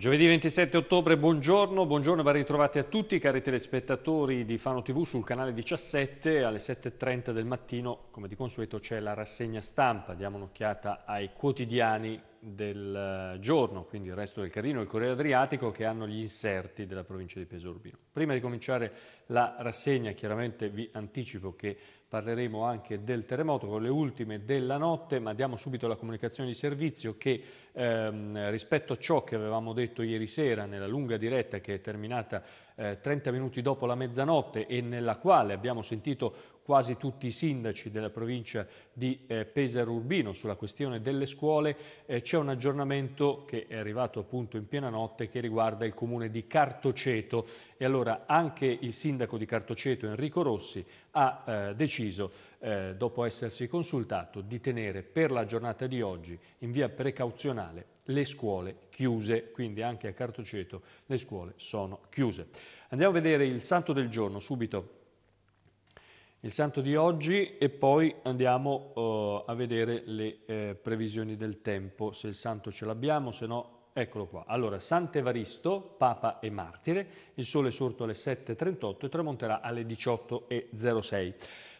Giovedì 27 ottobre, buongiorno, buongiorno e ben ritrovati a tutti cari telespettatori di Fano TV sul canale 17 alle 7.30 del mattino, come di consueto c'è la rassegna stampa, diamo un'occhiata ai quotidiani del eh, giorno, quindi il resto del Carino e il Corriere Adriatico che hanno gli inserti della provincia di Peso Urbino. Prima di cominciare la rassegna chiaramente vi anticipo che parleremo anche del terremoto con le ultime della notte, ma diamo subito la comunicazione di servizio che ehm, rispetto a ciò che avevamo detto ieri sera nella lunga diretta che è terminata eh, 30 minuti dopo la mezzanotte e nella quale abbiamo sentito quasi tutti i sindaci della provincia di eh, Pesaro Urbino sulla questione delle scuole. Eh, C'è un aggiornamento che è arrivato appunto in piena notte che riguarda il comune di Cartoceto e allora anche il sindaco di Cartoceto Enrico Rossi ha eh, deciso, eh, dopo essersi consultato, di tenere per la giornata di oggi in via precauzionale le scuole chiuse, quindi anche a Cartoceto le scuole sono chiuse. Andiamo a vedere il santo del giorno subito il santo di oggi e poi andiamo uh, a vedere le eh, previsioni del tempo, se il santo ce l'abbiamo, se no eccolo qua. Allora, Sant'Evaristo, Papa e Martire, il sole è sorto alle 7.38 e tramonterà alle 18.06.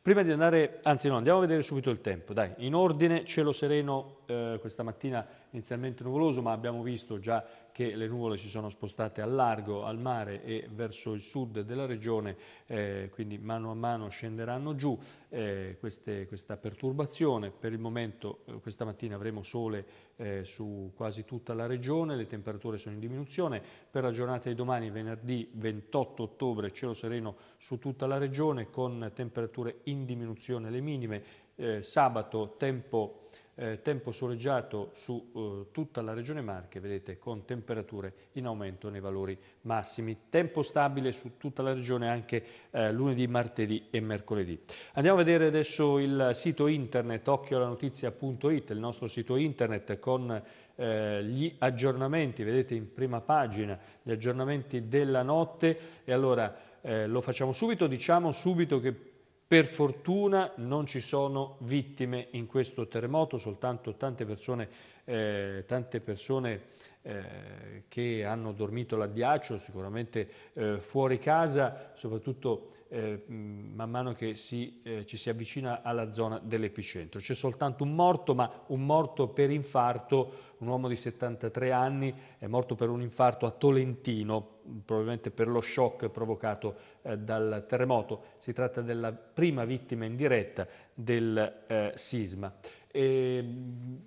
Prima di andare, anzi no, andiamo a vedere subito il tempo, dai, in ordine, cielo sereno eh, questa mattina inizialmente nuvoloso, ma abbiamo visto già che le nuvole si sono spostate al largo, al mare e verso il sud della regione, eh, quindi mano a mano scenderanno giù eh, queste, questa perturbazione. Per il momento eh, questa mattina avremo sole eh, su quasi tutta la regione, le temperature sono in diminuzione. Per la giornata di domani, venerdì 28 ottobre, cielo sereno su tutta la regione con temperature in diminuzione le minime. Eh, sabato tempo eh, tempo soleggiato su eh, tutta la regione Marche, vedete con temperature in aumento nei valori massimi. Tempo stabile su tutta la regione anche eh, lunedì, martedì e mercoledì. Andiamo a vedere adesso il sito internet occhioalanotizia.it, il nostro sito internet con eh, gli aggiornamenti, vedete in prima pagina gli aggiornamenti della notte e allora eh, lo facciamo subito, diciamo subito che per fortuna non ci sono vittime in questo terremoto, soltanto tante persone, eh, tante persone eh, che hanno dormito l'addiaccio, sicuramente eh, fuori casa, soprattutto eh, man mano che si, eh, ci si avvicina alla zona dell'epicentro. C'è soltanto un morto, ma un morto per infarto, un uomo di 73 anni è morto per un infarto a Tolentino, probabilmente per lo shock provocato eh, dal terremoto. Si tratta della prima vittima indiretta diretta del eh, sisma. E, ehm,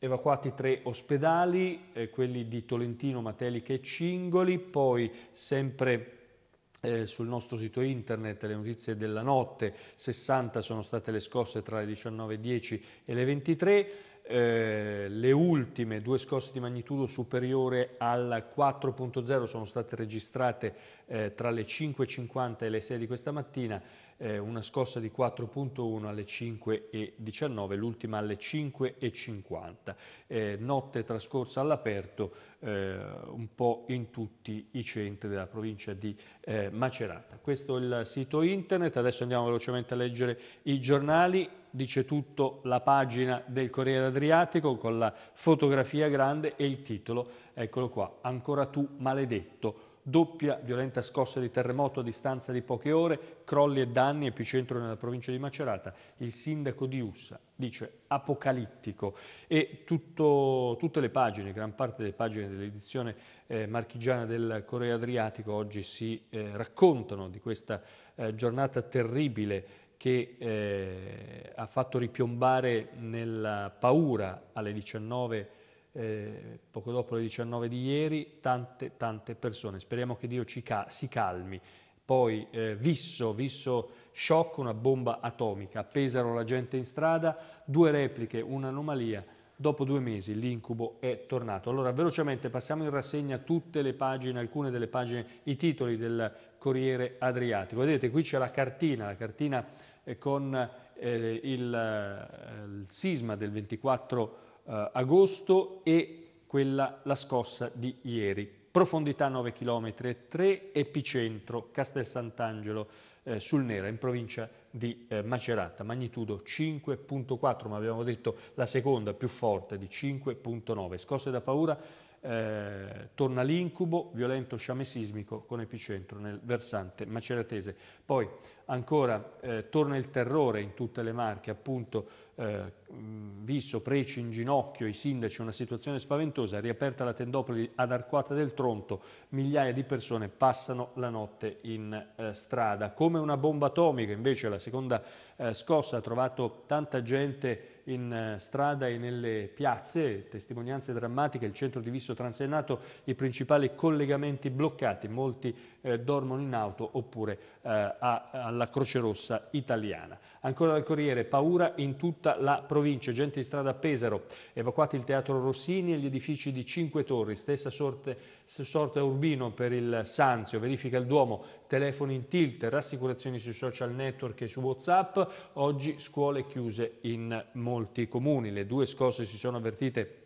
evacuati tre ospedali, eh, quelli di Tolentino, Matelica e Cingoli, poi sempre eh, sul nostro sito internet le notizie della notte, 60 sono state le scosse tra le 19.10 e le 23, eh, le ultime due scosse di magnitudo superiore al 4.0 sono state registrate eh, tra le 5.50 e le 6 di questa mattina eh, una scossa di 4.1 alle 5.19, l'ultima alle 5.50. Eh, notte trascorsa all'aperto eh, un po' in tutti i centri della provincia di eh, Macerata. Questo è il sito internet, adesso andiamo velocemente a leggere i giornali dice tutto la pagina del Corriere Adriatico con la fotografia grande e il titolo, eccolo qua, ancora tu maledetto, doppia violenta scossa di terremoto a distanza di poche ore, crolli e danni, epicentro nella provincia di Macerata, il sindaco di Ussa dice apocalittico e tutto, tutte le pagine, gran parte delle pagine dell'edizione eh, marchigiana del Correo Adriatico oggi si eh, raccontano di questa eh, giornata terribile che eh, ha fatto ripiombare nella paura alle 19 eh, poco dopo le 19 di ieri, tante, tante persone. Speriamo che Dio ca si calmi. Poi eh, Visso, Visso shock, una bomba atomica, appesero la gente in strada, due repliche, un'anomalia. Dopo due mesi l'incubo è tornato. Allora, velocemente passiamo in rassegna tutte le pagine, alcune delle pagine, i titoli del Corriere Adriatico. Vedete, qui c'è la cartina, la cartina eh, con eh, il, eh, il sisma del 24 eh, agosto e quella, la scossa di ieri. Profondità 9 km 3, epicentro Castel Sant'Angelo eh, sul Nera in provincia di eh, Macerata, magnitudo 5.4, ma abbiamo detto la seconda più forte di 5.9. Scosse da paura, eh, torna l'incubo, violento sciame sismico con epicentro nel versante maceratese. Poi ancora eh, torna il terrore in tutte le Marche, appunto eh, Visso, Preci in ginocchio, i sindaci, una situazione spaventosa, riaperta la tendopoli ad Arquata del Tronto, migliaia di persone passano la notte in eh, strada. Come una bomba atomica invece la seconda eh, scossa ha trovato tanta gente in eh, strada e nelle piazze, testimonianze drammatiche, il centro di visto Transennato, i principali collegamenti bloccati, molti eh, dormono in auto oppure eh, a, alla Croce Rossa italiana. Ancora dal Corriere, paura in tutta la provincia, gente di strada a Pesaro, evacuati il Teatro Rossini e gli edifici di Cinque Torri, stessa sorte, sorte a Urbino per il Sanzio, verifica il Duomo, telefoni in tilt, rassicurazioni sui social network e su Whatsapp, oggi scuole chiuse in molti comuni, le due scosse si sono avvertite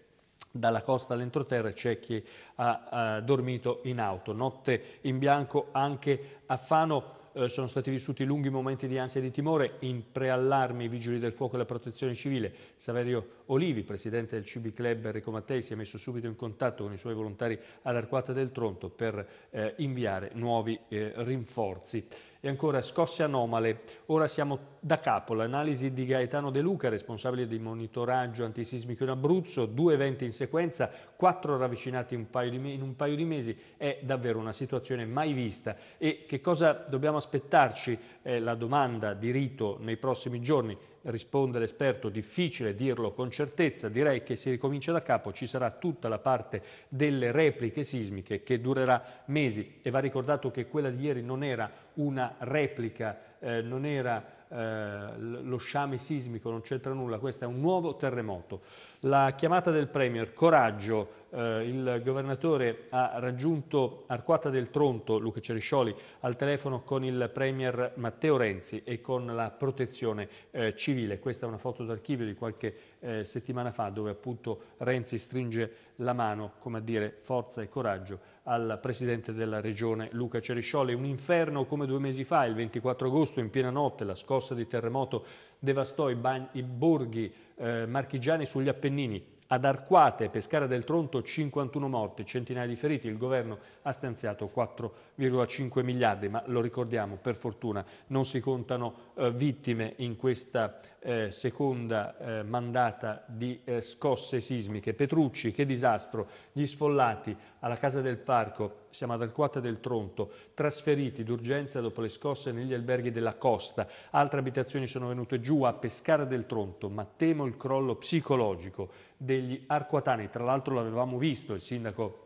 dalla costa all'entroterra c'è chi ha, ha dormito in auto. Notte in bianco anche a Fano eh, sono stati vissuti lunghi momenti di ansia e di timore, in preallarme i vigili del fuoco e la protezione civile. Saverio Olivi, presidente del CB Club Enrico Mattei, si è messo subito in contatto con i suoi volontari all'Arquata del Tronto per eh, inviare nuovi eh, rinforzi. E ancora scosse anomale. Ora siamo da capo. L'analisi di Gaetano De Luca, responsabile di monitoraggio antisismico in Abruzzo, due eventi in sequenza, quattro ravvicinati in un paio di, un paio di mesi, è davvero una situazione mai vista. E che cosa dobbiamo aspettarci? È la domanda di rito nei prossimi giorni risponde l'esperto, difficile dirlo con certezza, direi che si ricomincia da capo, ci sarà tutta la parte delle repliche sismiche che durerà mesi e va ricordato che quella di ieri non era una replica, eh, non era eh, lo sciame sismico, non c'entra nulla, questo è un nuovo terremoto. La chiamata del Premier, coraggio, eh, il governatore ha raggiunto Arquata del Tronto, Luca Ceriscioli, al telefono con il Premier Matteo Renzi e con la protezione eh, civile. Questa è una foto d'archivio di qualche eh, settimana fa dove appunto Renzi stringe la mano, come a dire, forza e coraggio al presidente della regione Luca Ceriscioli. Un inferno come due mesi fa, il 24 agosto, in piena notte, la scossa di terremoto devastò i, i borghi eh, marchigiani sugli Appennini. Ad Arquate, Pescara del Tronto, 51 morti, centinaia di feriti. Il governo ha stanziato 4,5 miliardi, ma lo ricordiamo, per fortuna non si contano eh, vittime in questa eh, seconda eh, mandata di eh, scosse sismiche. Petrucci, che disastro, gli sfollati alla Casa del Parco, siamo ad Arquate del Tronto, trasferiti d'urgenza dopo le scosse negli alberghi della costa. Altre abitazioni sono venute giù a Pescara del Tronto, ma temo il crollo psicologico degli arquatani. Tra l'altro l'avevamo visto, il sindaco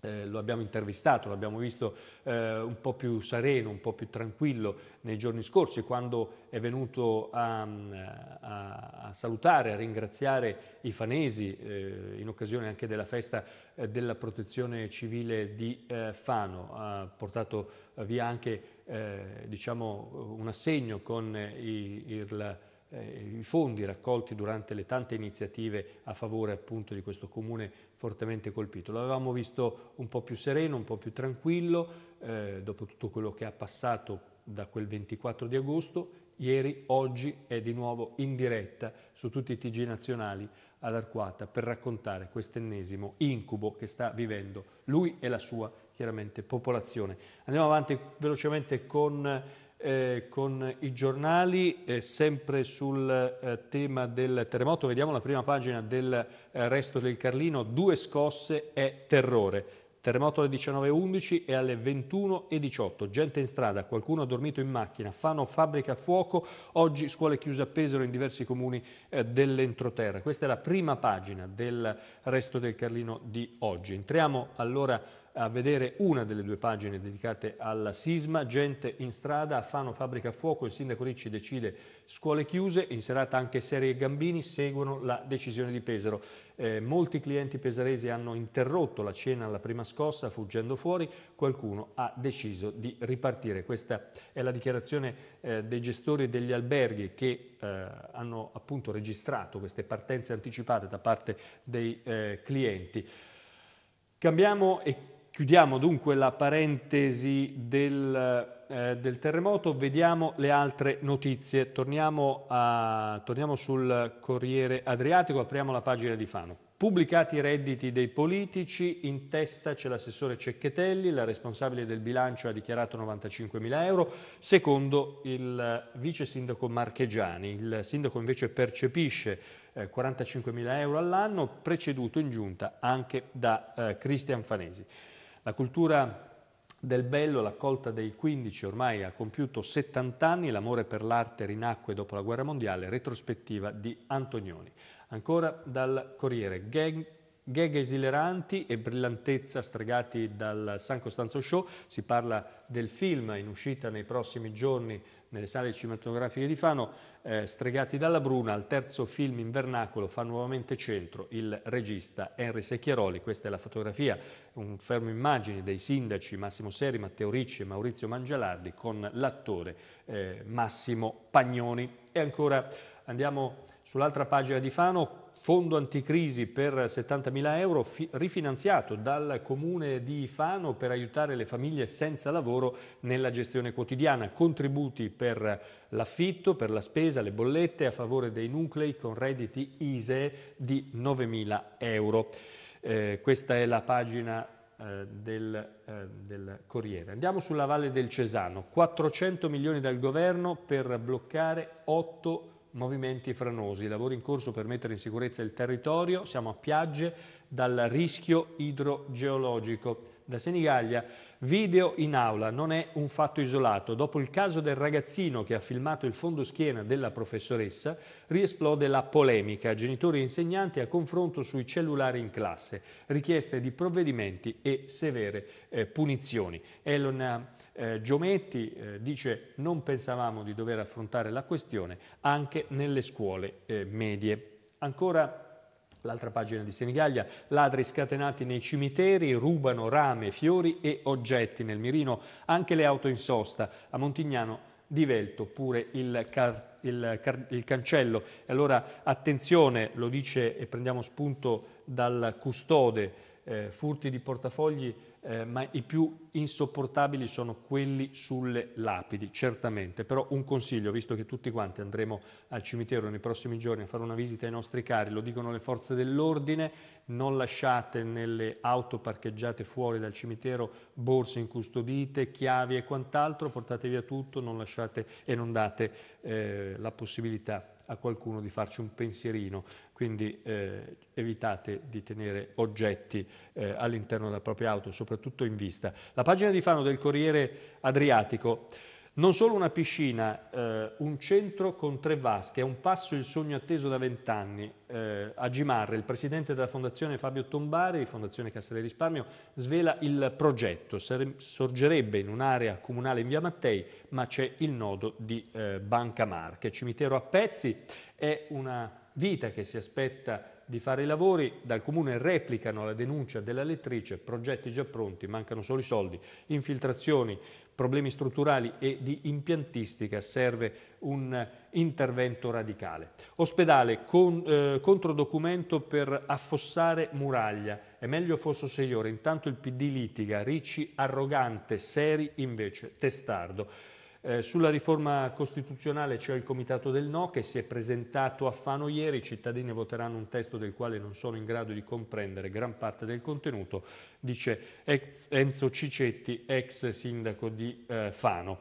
eh, lo abbiamo intervistato, l'abbiamo visto eh, un po' più sereno, un po' più tranquillo nei giorni scorsi, quando è venuto a, eh, a, a salutare, a ringraziare i fanesi eh, in occasione anche della festa eh, della protezione civile di eh, Fano. Ha portato via anche diciamo, un assegno con il, il eh, i fondi raccolti durante le tante iniziative a favore appunto di questo comune fortemente colpito. L'avevamo visto un po' più sereno, un po' più tranquillo, eh, dopo tutto quello che ha passato da quel 24 di agosto, ieri, oggi è di nuovo in diretta su tutti i TG nazionali ad Arquata per raccontare quest'ennesimo incubo che sta vivendo lui e la sua chiaramente popolazione. Andiamo avanti velocemente con eh, con i giornali, eh, sempre sul eh, tema del terremoto. Vediamo la prima pagina del eh, Resto del Carlino, due scosse e terrore. Terremoto alle 19.11 e alle 21.18. Gente in strada, qualcuno ha dormito in macchina, fanno fabbrica a fuoco, oggi scuole chiuse a Pesaro in diversi comuni eh, dell'entroterra. Questa è la prima pagina del resto del Carlino di oggi. Entriamo allora a vedere una delle due pagine dedicate alla sisma, gente in strada, Fano fabbrica fuoco, il sindaco Ricci decide scuole chiuse, in serata anche Serie e Gambini seguono la decisione di Pesaro. Eh, molti clienti pesaresi hanno interrotto la cena alla prima scossa fuggendo fuori, qualcuno ha deciso di ripartire. Questa è la dichiarazione eh, dei gestori degli alberghi che eh, hanno appunto registrato queste partenze anticipate da parte dei eh, clienti. Cambiamo e Chiudiamo dunque la parentesi del, eh, del terremoto, vediamo le altre notizie. Torniamo, a, torniamo sul Corriere Adriatico, apriamo la pagina di Fano. Pubblicati i redditi dei politici, in testa c'è l'assessore Cecchetelli, la responsabile del bilancio ha dichiarato 95.000 euro, secondo il eh, vice sindaco Marchegiani. Il sindaco invece percepisce 45.000 eh, euro all'anno, preceduto in giunta anche da eh, Cristian Fanesi. La cultura del bello, l'accolta dei 15, ormai ha compiuto 70 anni, l'amore per l'arte rinacque dopo la guerra mondiale, retrospettiva di Antonioni. Ancora dal Corriere, gang, gag esileranti e brillantezza stregati dal San Costanzo Show, si parla del film in uscita nei prossimi giorni nelle sale cinematografiche di Fano, eh, Stregati dalla Bruna, al terzo film in vernacolo fa nuovamente centro il regista Henry Secchiaroli. Questa è la fotografia, un fermo immagine dei sindaci Massimo Seri, Matteo Ricci e Maurizio Mangialardi con l'attore eh, Massimo Pagnoni. E ancora Andiamo sull'altra pagina di Fano, fondo anticrisi per 70.000 euro rifinanziato dal comune di Fano per aiutare le famiglie senza lavoro nella gestione quotidiana, contributi per l'affitto, per la spesa, le bollette a favore dei nuclei con redditi ISE di 9.000 euro. Eh, questa è la pagina eh, del, eh, del, Corriere. Andiamo sulla Valle del Cesano, 400 milioni dal governo per bloccare 8 movimenti franosi, lavori in corso per mettere in sicurezza il territorio, siamo a piagge dal rischio idrogeologico. Da Senigallia, video in aula, non è un fatto isolato. Dopo il caso del ragazzino che ha filmato il fondo schiena della professoressa, riesplode la polemica, genitori e insegnanti a confronto sui cellulari in classe, richieste di provvedimenti e severe eh, punizioni. Elon eh, Giometti eh, dice non pensavamo di dover affrontare la questione anche nelle scuole eh, medie. Ancora L'altra pagina di Senigallia, ladri scatenati nei cimiteri, rubano rame, fiori e oggetti. Nel mirino anche le auto in sosta. A Montignano divelto pure il, car il, car il cancello. E allora attenzione, lo dice e prendiamo spunto dal custode eh, furti di portafogli, eh, ma i più insopportabili sono quelli sulle lapidi, certamente. Però un consiglio, visto che tutti quanti andremo al cimitero nei prossimi giorni a fare una visita ai nostri cari, lo dicono le forze dell'ordine, non lasciate nelle auto parcheggiate fuori dal cimitero borse incustodite, chiavi e quant'altro, portate via tutto, non lasciate e non date eh, la possibilità a qualcuno di farci un pensierino, quindi eh, evitate di tenere oggetti eh, all'interno della propria auto, soprattutto in vista. La pagina di Fano del Corriere Adriatico non solo una piscina, eh, un centro con tre vasche, è un passo il sogno atteso da vent'anni. Eh, a Gimarre, il presidente della Fondazione Fabio Tombari, Fondazione Cassa Risparmio, svela il progetto. Sorgerebbe in un'area comunale in via Mattei, ma c'è il nodo di eh, Banca Marche. Cimitero a pezzi è una vita che si aspetta di fare i lavori, dal comune replicano la denuncia della lettrice, progetti già pronti, mancano solo i soldi, infiltrazioni, problemi strutturali e di impiantistica, serve un intervento radicale. Ospedale, con, eh, controdocumento per affossare muraglia, è meglio fosse sei ore, intanto il PD litiga, Ricci arrogante, Seri invece testardo. Eh, sulla riforma costituzionale c'è il comitato del no che si è presentato a Fano ieri, i cittadini voteranno un testo del quale non sono in grado di comprendere gran parte del contenuto, dice Enzo Cicetti, ex sindaco di eh, Fano.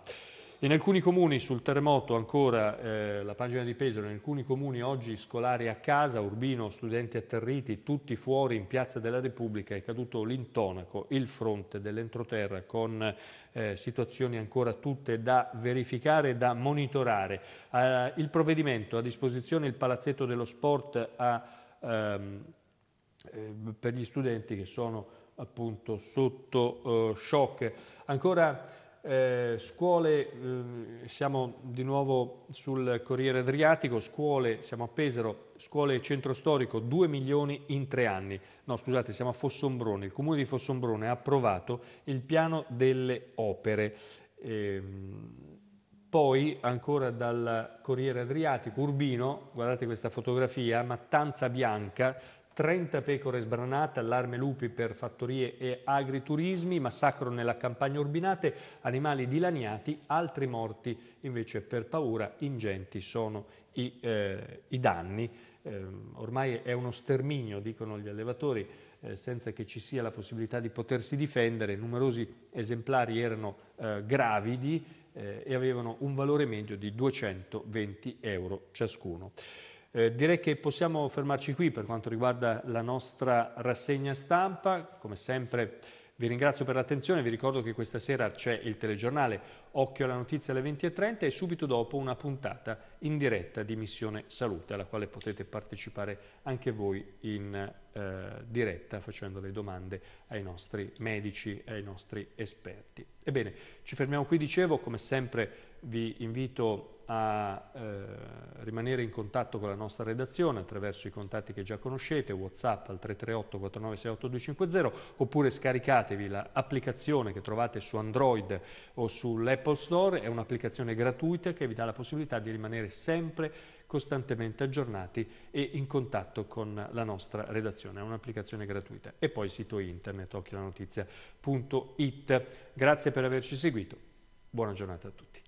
In alcuni comuni sul terremoto ancora eh, la pagina di Pesaro, in alcuni comuni oggi scolari a casa, Urbino, studenti atterriti, tutti fuori in Piazza della Repubblica, è caduto l'intonaco, il fronte dell'entroterra con eh, situazioni ancora tutte da verificare e da monitorare. Eh, il provvedimento a disposizione il palazzetto dello sport a, ehm, eh, per gli studenti che sono appunto sotto eh, shock. Ancora eh, scuole, eh, siamo di nuovo sul Corriere Adriatico, scuole, siamo a Pesaro, scuole e centro storico, 2 milioni in tre anni. No, scusate, siamo a Fossombrone. Il comune di Fossombrone ha approvato il piano delle opere. Eh, poi, ancora dal Corriere Adriatico, Urbino, guardate questa fotografia, Mattanza Bianca, 30 pecore sbranate, allarme lupi per fattorie e agriturismi, massacro nella campagna urbinate, animali dilaniati, altri morti invece per paura, ingenti sono i, eh, i danni. Eh, ormai è uno sterminio, dicono gli allevatori, eh, senza che ci sia la possibilità di potersi difendere. Numerosi esemplari erano eh, gravidi eh, e avevano un valore medio di 220 euro ciascuno. Eh, direi che possiamo fermarci qui per quanto riguarda la nostra rassegna stampa, come sempre vi ringrazio per l'attenzione, vi ricordo che questa sera c'è il telegiornale Occhio alla notizia alle 20.30 e subito dopo una puntata in diretta di Missione Salute alla quale potete partecipare anche voi in eh, diretta facendo le domande ai nostri medici e ai nostri esperti. Ebbene, ci fermiamo qui, dicevo, come sempre vi invito a eh, rimanere in contatto con la nostra redazione attraverso i contatti che già conoscete, Whatsapp al 338 4968 250 oppure scaricatevi l'applicazione che trovate su Android o sull'Apple Store, è un'applicazione gratuita che vi dà la possibilità di rimanere sempre costantemente aggiornati e in contatto con la nostra redazione, è un'applicazione gratuita e poi il sito internet occhialanotizia.it. Grazie per averci seguito, buona giornata a tutti.